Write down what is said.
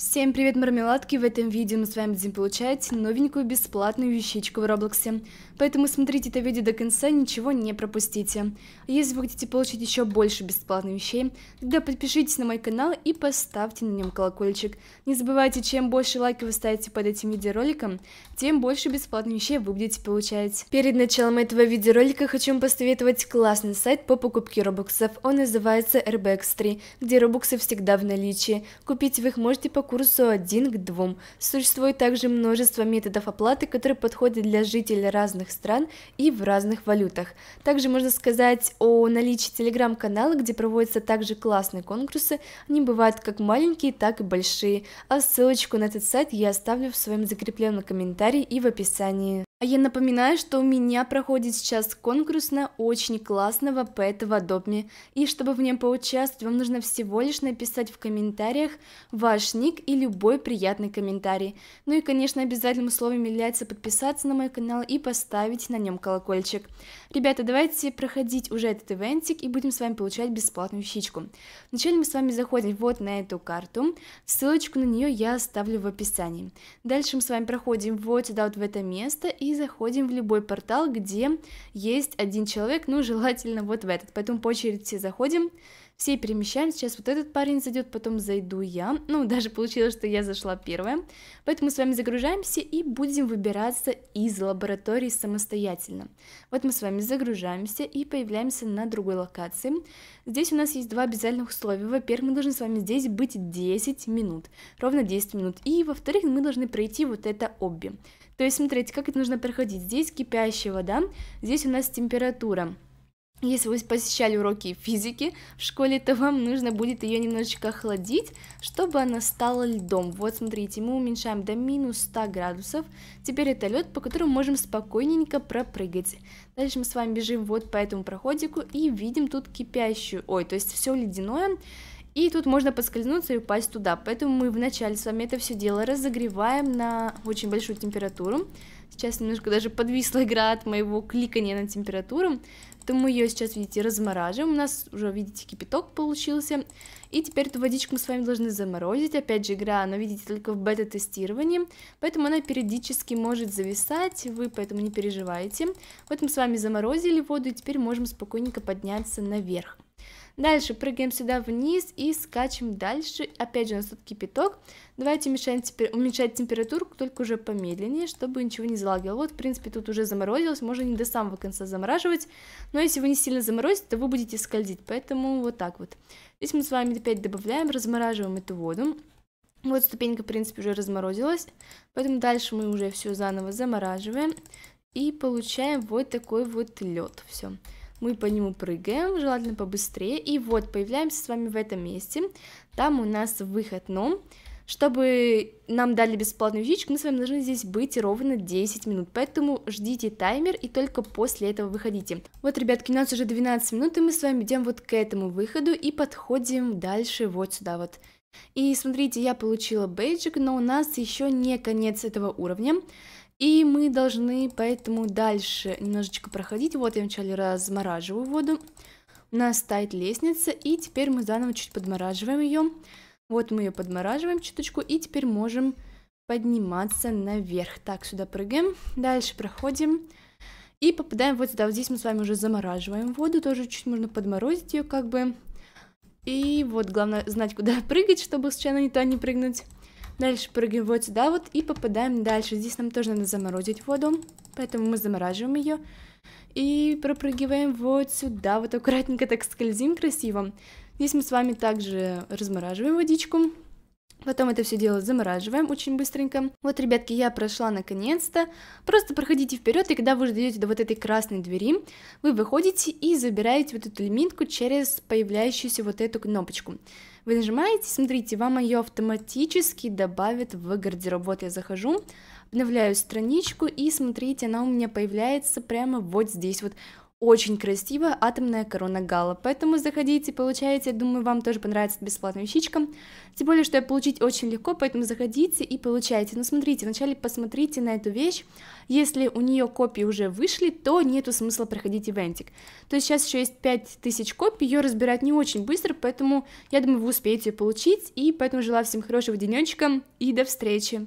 Всем привет, мармеладки! В этом видео мы с вами будем получать новенькую бесплатную вещичку в Роблоксе. Поэтому смотрите это видео до конца, ничего не пропустите. А если вы хотите получить еще больше бесплатных вещей, тогда подпишитесь на мой канал и поставьте на нем колокольчик. Не забывайте, чем больше лайков вы ставите под этим видеороликом, тем больше бесплатных вещей вы будете получать. Перед началом этого видеоролика хочу вам посоветовать классный сайт по покупке робоксов. Он называется RBX3, где робоксы всегда в наличии. Купить вы их можете по курсу один к двум Существует также множество методов оплаты, которые подходят для жителей разных стран и в разных валютах. Также можно сказать о наличии телеграм-канала, где проводятся также классные конкурсы. Они бывают как маленькие, так и большие. А ссылочку на этот сайт я оставлю в своем закрепленном комментарии и в описании. А я напоминаю, что у меня проходит сейчас конкурс на очень классного пэта в Adobe, и чтобы в нем поучаствовать, вам нужно всего лишь написать в комментариях ваш ник и любой приятный комментарий. Ну и, конечно, обязательным условием является подписаться на мой канал и поставить на нем колокольчик. Ребята, давайте проходить уже этот ивентик и будем с вами получать бесплатную щичку. Вначале мы с вами заходим вот на эту карту, ссылочку на нее я оставлю в описании. Дальше мы с вами проходим вот сюда вот в это место и заходим в любой портал, где есть один человек, ну, желательно вот в этот. Поэтому по очереди все заходим, все перемещаем. Сейчас вот этот парень зайдет, потом зайду я. Ну, даже получилось, что я зашла первая. Поэтому с вами загружаемся и будем выбираться из лаборатории самостоятельно. Вот мы с вами загружаемся и появляемся на другой локации. Здесь у нас есть два обязательных условия. Во-первых, мы должны с вами здесь быть 10 минут, ровно 10 минут. И, во-вторых, мы должны пройти вот это обби. То есть, смотрите, как это нужно нужно проходить. Здесь кипящая вода, здесь у нас температура. Если вы посещали уроки физики в школе, то вам нужно будет ее немножечко охладить, чтобы она стала льдом. Вот, смотрите, мы уменьшаем до минус 100 градусов. Теперь это лед, по которому можем спокойненько пропрыгать. Дальше мы с вами бежим вот по этому проходику и видим тут кипящую, ой, то есть все ледяное. И тут можно поскользнуться и упасть туда. Поэтому мы вначале с вами это все дело разогреваем на очень большую температуру. Сейчас немножко даже подвисла игра от моего кликания на температуру. То мы ее сейчас, видите, размораживаем. У нас уже, видите, кипяток получился. И теперь эту водичку мы с вами должны заморозить. Опять же, игра, она, видите, только в бета-тестировании. Поэтому она периодически может зависать. Вы поэтому не переживайте. Вот мы с вами заморозили воду и теперь можем спокойненько подняться наверх. Дальше прыгаем сюда вниз и скачем дальше. Опять же у нас тут кипяток. Давайте теперь, уменьшать температуру, только уже помедленнее, чтобы ничего не залагивало. Вот, в принципе, тут уже заморозилось, можно не до самого конца замораживать. Но если вы не сильно заморозите, то вы будете скользить, поэтому вот так вот. Здесь мы с вами опять добавляем, размораживаем эту воду. Вот ступенька, в принципе, уже разморозилась, поэтому дальше мы уже все заново замораживаем и получаем вот такой вот лед. Все мы по нему прыгаем, желательно побыстрее, и вот появляемся с вами в этом месте, там у нас выход, ном. Ну, чтобы нам дали бесплатную фичку, мы с вами должны здесь быть ровно 10 минут, поэтому ждите таймер и только после этого выходите. Вот, ребятки, у нас уже 12 минут, и мы с вами идем вот к этому выходу и подходим дальше вот сюда вот. И смотрите, я получила бейджик, но у нас еще не конец этого уровня. И мы должны поэтому дальше немножечко проходить. Вот я вначале размораживаю воду. У нас стоит лестница, и теперь мы заново чуть подмораживаем ее. Вот мы ее подмораживаем чуточку, и теперь можем подниматься наверх. Так, сюда прыгаем, дальше проходим. И попадаем вот сюда. Вот здесь мы с вами уже замораживаем воду, тоже чуть можно подморозить ее как бы. И вот главное знать, куда прыгать, чтобы случайно не то не прыгнуть. Дальше прыгаем вот сюда вот и попадаем дальше. Здесь нам тоже надо заморозить воду, поэтому мы замораживаем ее. И пропрыгиваем вот сюда, вот аккуратненько так скользим красиво. Здесь мы с вами также размораживаем водичку. Потом это все дело замораживаем очень быстренько. Вот, ребятки, я прошла наконец-то. Просто проходите вперед, и когда вы дойдете до вот этой красной двери, вы выходите и забираете вот эту лимитку через появляющуюся вот эту кнопочку. Вы нажимаете, смотрите, вам ее автоматически добавят в гардероб. Вот я захожу, обновляю страничку, и смотрите, она у меня появляется прямо вот здесь вот. Очень красивая атомная корона Гала, поэтому заходите, получайте, думаю, вам тоже понравится бесплатная вещичка. Тем более, что я получить очень легко, поэтому заходите и получайте. Но смотрите, вначале посмотрите на эту вещь, если у нее копии уже вышли, то нету смысла проходить ивентик. То есть сейчас еще есть 5000 копий, ее разбирать не очень быстро, поэтому я думаю, вы успеете ее получить, и поэтому желаю всем хорошего денечка и до встречи!